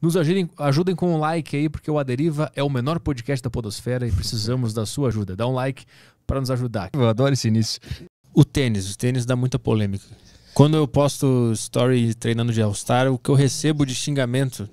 Nos ajudem, ajudem com um like aí, porque o Aderiva é o menor podcast da Podosfera e precisamos da sua ajuda. Dá um like para nos ajudar. Eu adoro esse início. O tênis, o tênis dá muita polêmica. Quando eu posto story treinando de All-Star, o que eu recebo de xingamento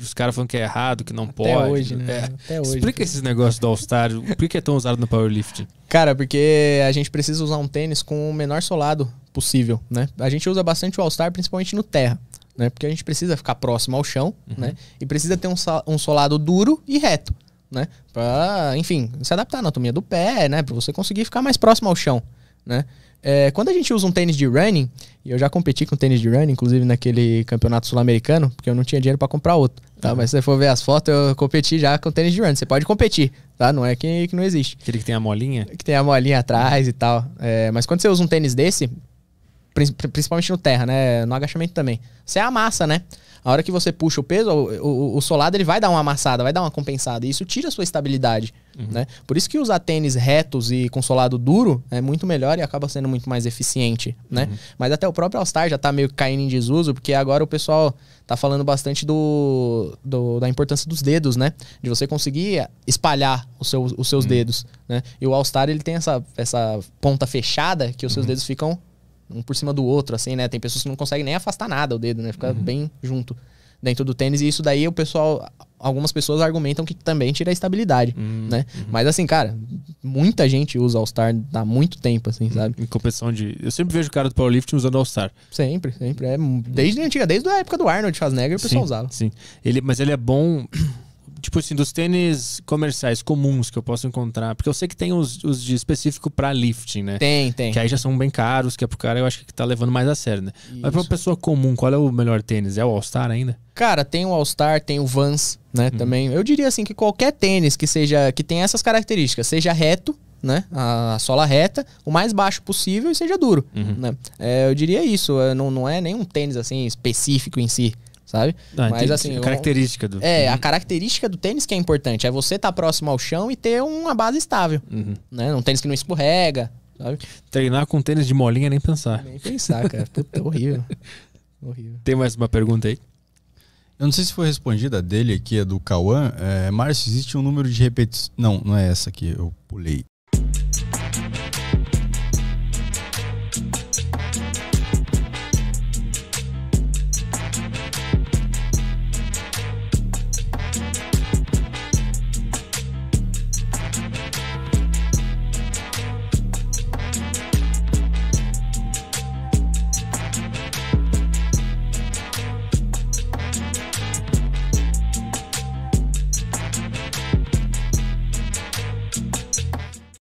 os caras falam que é errado, que não Até pode. Hoje, né? né? É. Até hoje, Explica esses negócios do All-Star, por que é tão usado no powerlifting? Cara, porque a gente precisa usar um tênis com o menor solado possível, né? A gente usa bastante o All-Star, principalmente no terra né? Porque a gente precisa ficar próximo ao chão, uhum. né? E precisa ter um, um solado duro e reto, né? Para, enfim, se adaptar à anatomia do pé, né? Para você conseguir ficar mais próximo ao chão, né? É, quando a gente usa um tênis de running, e eu já competi com tênis de running, inclusive naquele campeonato sul-americano, porque eu não tinha dinheiro para comprar outro, tá? Mas se você for ver as fotos, eu competi já com tênis de running. Você pode competir, tá? Não é que, que não existe. Aquele que tem a molinha? Que tem a molinha atrás e tal. É, mas quando você usa um tênis desse, principalmente no terra, né? No agachamento também. Você é amassa, né? A hora que você puxa o peso, o, o, o, solado ele vai dar uma amassada, vai dar uma compensada. E isso tira a sua estabilidade, uhum. né? Por isso que usar tênis retos e com solado duro é muito melhor e acaba sendo muito mais eficiente, né? Uhum. Mas até o próprio All-Star já tá meio caindo em desuso, porque agora o pessoal tá falando bastante do, do da importância dos dedos, né? De você conseguir espalhar seu, os seus uhum. dedos, né? E o All-Star ele tem essa, essa ponta fechada que os seus uhum. dedos ficam um por cima do outro, assim, né? Tem pessoas que não conseguem nem afastar nada o dedo, né? Fica uhum. bem junto dentro do tênis. E isso daí o pessoal. Algumas pessoas argumentam que também tira a estabilidade, uhum, né? Uhum. Mas assim, cara, muita gente usa All-Star há muito tempo, assim, uhum. sabe? Em competição de. Eu sempre vejo o cara do powerlifting usando All-Star. Sempre, sempre. É, desde antiga, desde a época do Arnold Schwarzenegger, o pessoal sim, usava. Sim. Ele, mas ele é bom tipo assim, dos tênis comerciais comuns que eu posso encontrar, porque eu sei que tem os, os de específico para lifting, né? Tem, tem. Que aí já são bem caros, que é pro cara eu acho que tá levando mais a sério, né? Isso. Mas pra uma pessoa comum, qual é o melhor tênis? É o All-Star ainda? Cara, tem o All-Star, tem o Vans, né, uhum. também. Eu diria assim que qualquer tênis que seja que tenha essas características, seja reto, né? A, sola reta, o mais baixo possível e seja duro. Uhum. Né? É, eu diria isso. É, não, não é nenhum tênis assim específico em si sabe? Ah, Mas entendi. assim, a característica do É, a uhum. característica do tênis que é importante, é você estar tá próximo ao chão e ter uma base estável, uhum. né? Um tênis que não escorrega, sabe? Treinar com tênis de molinha é nem pensar. Nem pensar, cara. Puta, horrível. horrível. Tem mais uma pergunta aí? Eu não sei se foi respondida dele aqui, a do Cauã. É, Márcio, existe um número de repetições. Não, não é essa aqui, eu pulei.